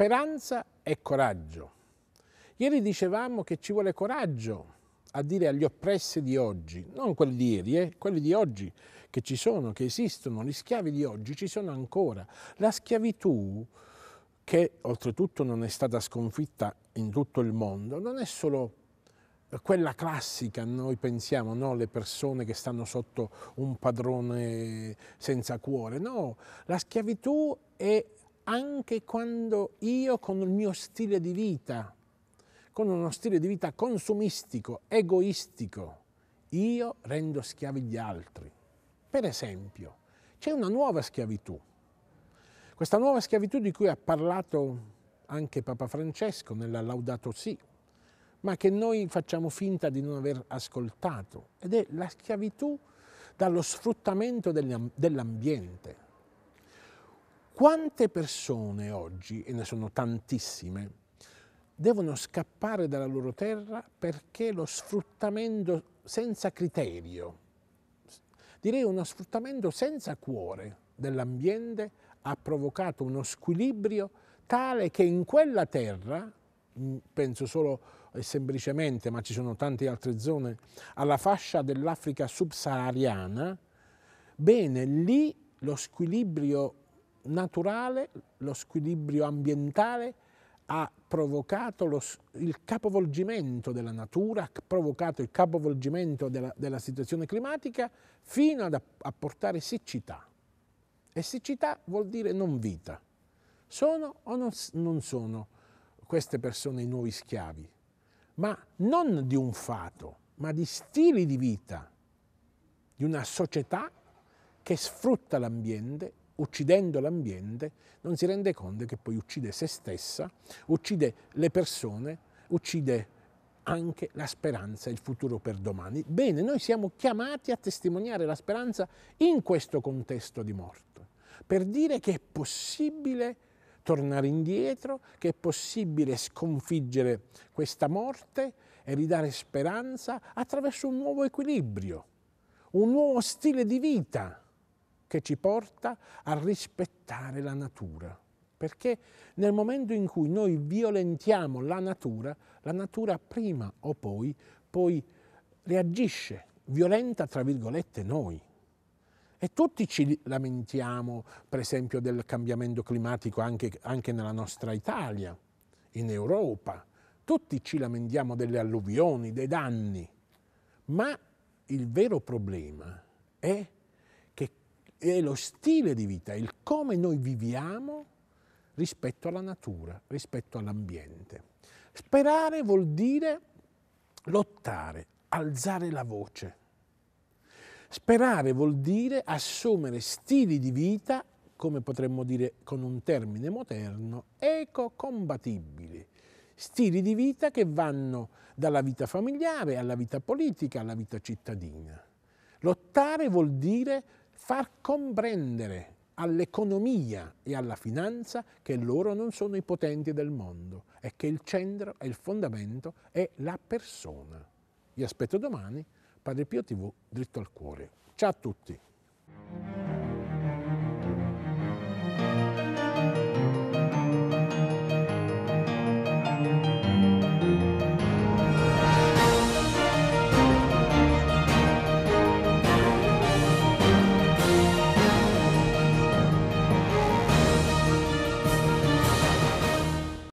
Speranza e coraggio. Ieri dicevamo che ci vuole coraggio a dire agli oppressi di oggi, non quelli di ieri, eh, quelli di oggi che ci sono, che esistono, gli schiavi di oggi ci sono ancora. La schiavitù, che oltretutto non è stata sconfitta in tutto il mondo, non è solo eh, quella classica, noi pensiamo, no? le persone che stanno sotto un padrone senza cuore, no, la schiavitù è anche quando io con il mio stile di vita, con uno stile di vita consumistico, egoistico, io rendo schiavi gli altri. Per esempio, c'è una nuova schiavitù. Questa nuova schiavitù di cui ha parlato anche Papa Francesco nella Laudato Si, ma che noi facciamo finta di non aver ascoltato, ed è la schiavitù dallo sfruttamento dell'ambiente. Quante persone oggi, e ne sono tantissime, devono scappare dalla loro terra perché lo sfruttamento senza criterio, direi uno sfruttamento senza cuore dell'ambiente ha provocato uno squilibrio tale che in quella terra, mm, penso solo e semplicemente, ma ci sono tante altre zone, alla fascia dell'Africa subsahariana, bene, lì lo squilibrio naturale, lo squilibrio ambientale ha provocato lo, il capovolgimento della natura, ha provocato il capovolgimento della, della situazione climatica fino ad, apportare siccità. E siccità vuol dire non vita. Sono o non, non sono queste persone i nuovi schiavi? Ma non di un fato, ma di stili di vita, di una società che sfrutta l'ambiente uccidendo l'ambiente, non si rende conto che poi uccide se stessa, uccide le persone, uccide anche la speranza e il futuro per domani. Bene, noi siamo chiamati a testimoniare la speranza in questo contesto di morte, per dire che è possibile tornare indietro, che è possibile sconfiggere questa morte e ridare speranza attraverso un nuovo equilibrio, un nuovo stile di vita, che ci porta a rispettare la natura. Perché nel momento in cui noi violentiamo la natura, la natura prima o poi, poi reagisce, violenta tra virgolette noi. E tutti ci lamentiamo, per esempio, del cambiamento climatico anche, anche, nella nostra Italia, in Europa. Tutti ci lamentiamo delle alluvioni, dei danni. Ma il vero problema è è lo stile di vita, il come noi viviamo rispetto alla natura, rispetto all'ambiente. Sperare vuol dire lottare, alzare la voce. Sperare vuol dire assumere stili di vita, come potremmo dire con un termine moderno, ecocompatibili. Stili di vita che vanno dalla vita familiare alla vita politica, alla vita cittadina. Lottare vuol dire far comprendere all'economia e alla finanza che loro non sono i potenti del mondo e che il centro e il fondamento è la persona. Vi aspetto domani, Padre Pio TV, dritto al cuore. Ciao a tutti!